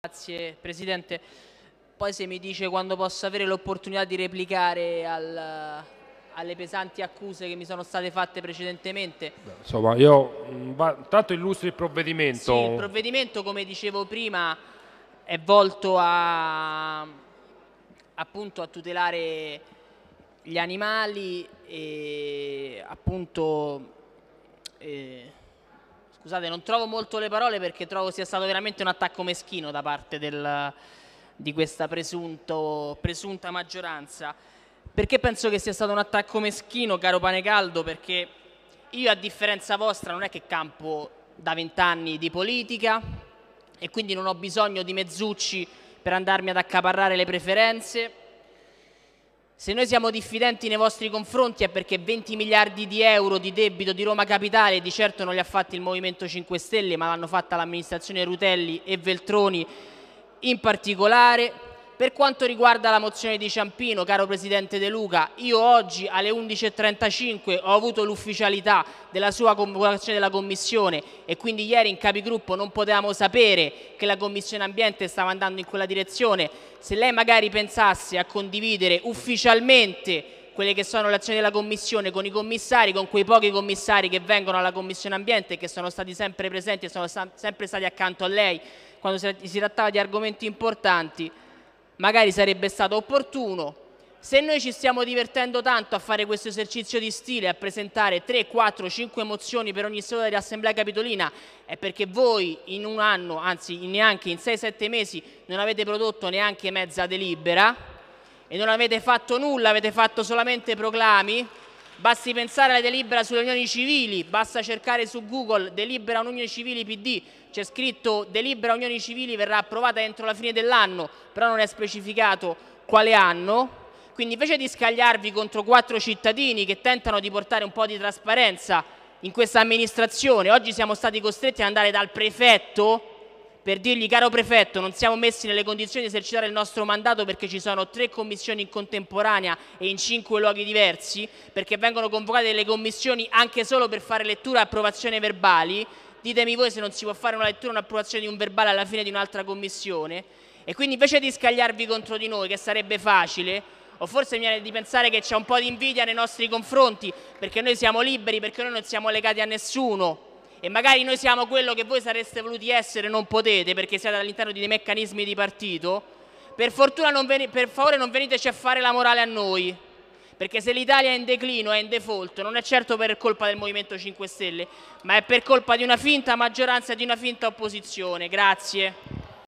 Grazie Presidente. Poi se mi dice quando posso avere l'opportunità di replicare al, alle pesanti accuse che mi sono state fatte precedentemente. Insomma, io intanto illustro il provvedimento. Sì, il provvedimento, come dicevo prima, è volto a, appunto, a tutelare gli animali e appunto... E, eh, Scusate, non trovo molto le parole perché trovo sia stato veramente un attacco meschino da parte del, di questa presunto, presunta maggioranza. Perché penso che sia stato un attacco meschino, caro Pane Caldo? Perché io, a differenza vostra, non è che campo da vent'anni di politica e quindi non ho bisogno di mezzucci per andarmi ad accaparrare le preferenze se noi siamo diffidenti nei vostri confronti è perché 20 miliardi di euro di debito di Roma Capitale di certo non li ha fatti il Movimento 5 Stelle, ma l'hanno fatta l'amministrazione Rutelli e Veltroni in particolare. Per quanto riguarda la mozione di Ciampino, caro Presidente De Luca, io oggi alle 11.35 ho avuto l'ufficialità della sua convocazione della Commissione e quindi ieri in Capigruppo non potevamo sapere che la Commissione Ambiente stava andando in quella direzione. Se lei magari pensasse a condividere ufficialmente quelle che sono le azioni della Commissione con i commissari, con quei pochi commissari che vengono alla Commissione Ambiente e che sono stati sempre presenti e sono sempre stati accanto a lei quando si trattava di argomenti importanti, magari sarebbe stato opportuno. Se noi ci stiamo divertendo tanto a fare questo esercizio di stile, a presentare 3, 4, 5 mozioni per ogni seduta dell'Assemblea Capitolina, è perché voi in un anno, anzi neanche in 6-7 mesi, non avete prodotto neanche mezza delibera e non avete fatto nulla, avete fatto solamente proclami Basti pensare alla delibera sulle unioni civili, basta cercare su Google delibera unioni civili PD, c'è scritto delibera unioni civili verrà approvata entro la fine dell'anno, però non è specificato quale anno. Quindi invece di scagliarvi contro quattro cittadini che tentano di portare un po' di trasparenza in questa amministrazione, oggi siamo stati costretti ad andare dal prefetto per dirgli caro prefetto non siamo messi nelle condizioni di esercitare il nostro mandato perché ci sono tre commissioni in contemporanea e in cinque luoghi diversi, perché vengono convocate delle commissioni anche solo per fare lettura e approvazione verbali, ditemi voi se non si può fare una lettura e un'approvazione di un verbale alla fine di un'altra commissione. E quindi invece di scagliarvi contro di noi, che sarebbe facile, o forse mi viene di pensare che c'è un po' di invidia nei nostri confronti, perché noi siamo liberi, perché noi non siamo legati a nessuno, e magari noi siamo quello che voi sareste voluti essere, e non potete perché siete all'interno di dei meccanismi di partito, per fortuna veni, per favore non veniteci a fare la morale a noi, perché se l'Italia è in declino, è in default, non è certo per colpa del Movimento 5 Stelle, ma è per colpa di una finta maggioranza e di una finta opposizione. Grazie.